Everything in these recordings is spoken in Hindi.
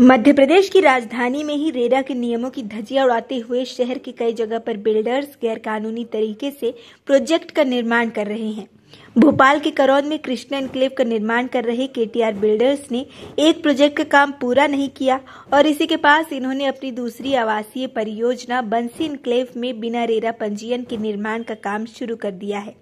मध्य प्रदेश की राजधानी में ही रेरा के नियमों की धजिया उड़ाते हुए शहर के कई जगह पर बिल्डर्स गैरकानूनी तरीके से प्रोजेक्ट का निर्माण कर रहे हैं भोपाल के करौद में कृष्ण एनक्लेव का निर्माण कर रहे केटीआर बिल्डर्स ने एक प्रोजेक्ट का काम पूरा नहीं किया और इसी के पास इन्होंने अपनी दूसरी आवासीय परियोजना बंसी एनक्लेव में बिना रेरा पंजीयन के निर्माण का काम शुरू कर दिया है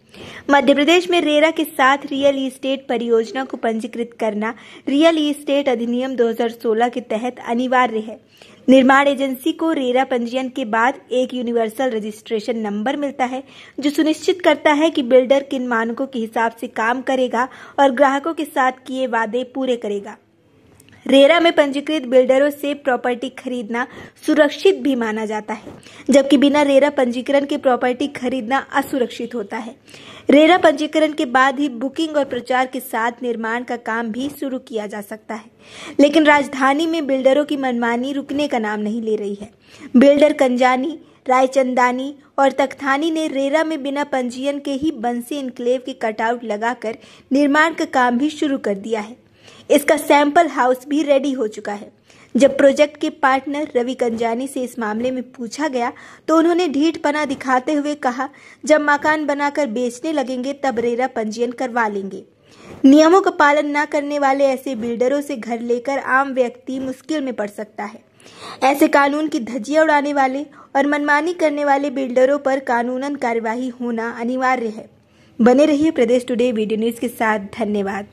मध्य प्रदेश में रेरा के साथ रियल इस्टेट परियोजना को पंजीकृत करना रियल इस्टेट अधिनियम 2016 के तहत अनिवार्य है निर्माण एजेंसी को रेरा पंजीयन के बाद एक यूनिवर्सल रजिस्ट्रेशन नंबर मिलता है जो सुनिश्चित करता है कि बिल्डर किन मानकों के हिसाब से काम करेगा और ग्राहकों के साथ किए वादे पूरे करेगा रेरा में पंजीकृत बिल्डरों से प्रॉपर्टी खरीदना सुरक्षित भी माना जाता है जबकि बिना रेरा पंजीकरण के प्रॉपर्टी खरीदना असुरक्षित होता है रेरा पंजीकरण के बाद ही बुकिंग और प्रचार के साथ निर्माण का काम भी शुरू किया जा सकता है लेकिन राजधानी में बिल्डरों की मनमानी रुकने का नाम नहीं ले रही है बिल्डर कंजानी रायचंदानी और तख्तानी ने रेरा में बिना पंजीयन के ही बंसी इनक्लेव के कटआउट लगाकर निर्माण का काम भी शुरू कर दिया है इसका सैंपल हाउस भी रेडी हो चुका है जब प्रोजेक्ट के पार्टनर रवि कंजानी से इस मामले में पूछा गया तो उन्होंने ढीठ पना दिखाते हुए कहा जब मकान बनाकर बेचने लगेंगे तब रेरा पंजीयन करवा लेंगे नियमों का पालन न करने वाले ऐसे बिल्डरों से घर लेकर आम व्यक्ति मुश्किल में पड़ सकता है ऐसे कानून की धज्जियां उड़ाने वाले और मनमानी करने वाले बिल्डरों पर कानूनन कार्यवाही होना अनिवार्य है बने रहिए प्रदेश टुडे वीडियो न्यूज के साथ धन्यवाद